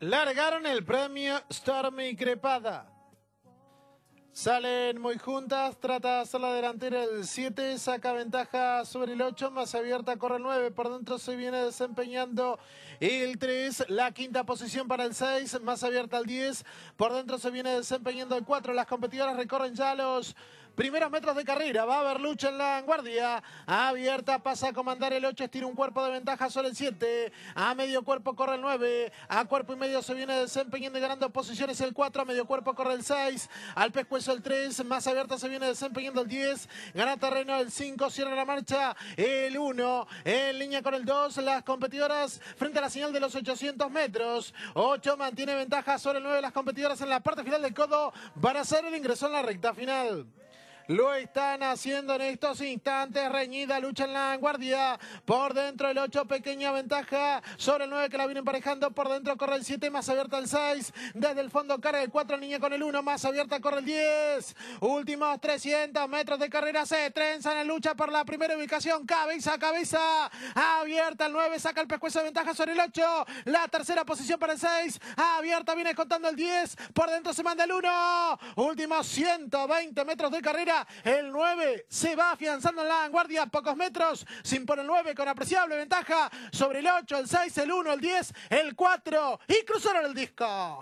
Largaron el premio Stormy Crepada. Salen muy juntas, trata hacer la delantera el 7, saca ventaja sobre el 8, más abierta corre el 9, por dentro se viene desempeñando el 3, la quinta posición para el 6, más abierta el 10, por dentro se viene desempeñando el 4, las competidoras recorren ya los Primeros metros de carrera, va a haber lucha en la vanguardia. Abierta, pasa a comandar el 8, estira un cuerpo de ventaja sobre el 7. A medio cuerpo corre el 9. A cuerpo y medio se viene desempeñando y ganando posiciones el 4. A medio cuerpo corre el 6. Al pescuezo el 3. Más abierta se viene desempeñando el 10. Gana terreno el 5. Cierra la marcha el 1. En línea con el 2. Las competidoras frente a la señal de los 800 metros. 8 mantiene ventaja sobre el 9. Las competidoras en la parte final del codo para hacer el ingreso en la recta final. Lo están haciendo en estos instantes. Reñida lucha en la vanguardia Por dentro el 8, pequeña ventaja sobre el 9 que la viene emparejando. Por dentro corre el 7, más abierta el 6. Desde el fondo cara el 4, niña con el 1, más abierta corre el 10. Últimos 300 metros de carrera se trenzan en lucha por la primera ubicación. Cabeza a cabeza. Abierta el 9, saca el pescuezo de ventaja sobre el 8. La tercera posición para el 6. Abierta, viene contando el 10. Por dentro se manda el 1. Últimos 120 metros de carrera el 9 se va afianzando en la vanguardia, pocos metros, sin poner el 9 con apreciable ventaja sobre el 8, el 6, el 1, el 10, el 4 y cruzaron el disco.